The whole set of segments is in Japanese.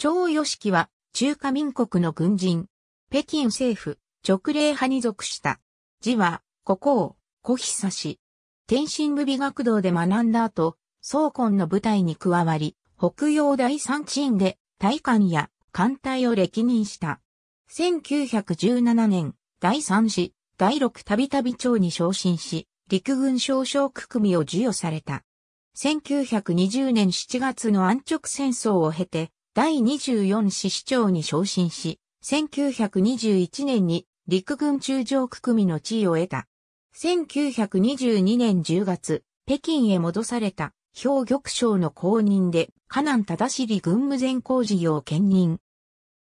張予樹は中華民国の軍人、北京政府、直令派に属した。字は、古を、古久氏。天津部美学堂で学んだ後、総根の部隊に加わり、北洋第三チで、大官や艦隊を歴任した。1917年、第三次、第六たびたび長に昇進し、陸軍少将組を授与された。1920年7月の安直戦争を経て、第24師市長に昇進し、1921年に陸軍中将区組の地位を得た。1922年10月、北京へ戻された、兵玉省の公認で、河南忠尻軍務前工事業兼任。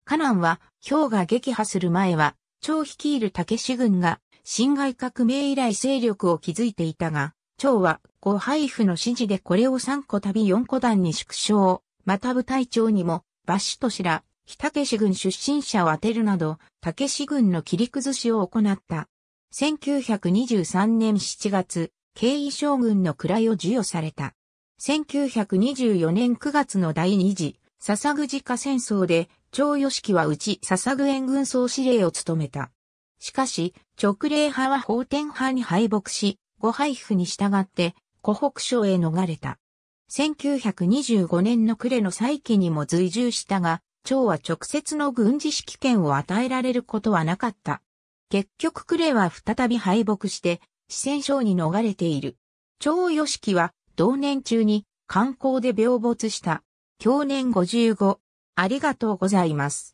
河南は、兵が撃破する前は、長率いる武士軍が、侵害革命以来勢力を築いていたが、長は、ご配布の指示でこれを3個旅4個団に縮小。また部隊長にも、バッシとしら、日武士軍出身者を当てるなど、武士軍の切り崩しを行った。1923年7月、慶衣将軍の位を授与された。1924年9月の第二次、笹具自家戦争で、長義樹はうち笹具援軍総司令を務めた。しかし、直令派は法典派に敗北し、ご配布に従って、湖北省へ逃れた。1925年の暮れの再起にも随従したが、蝶は直接の軍事指揮権を与えられることはなかった。結局れは再び敗北して、四川省に逃れている。長義樹は同年中に観光で病没した。去年55。ありがとうございます。